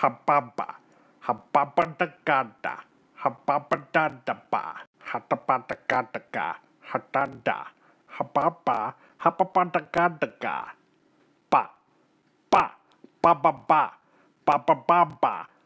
hababa, hababa tekada, hababa dadaba, hatapa tekadeka, hatada, hababa, hababa tekadeka, pa, pa, pa pa pa, pa pa pa pa.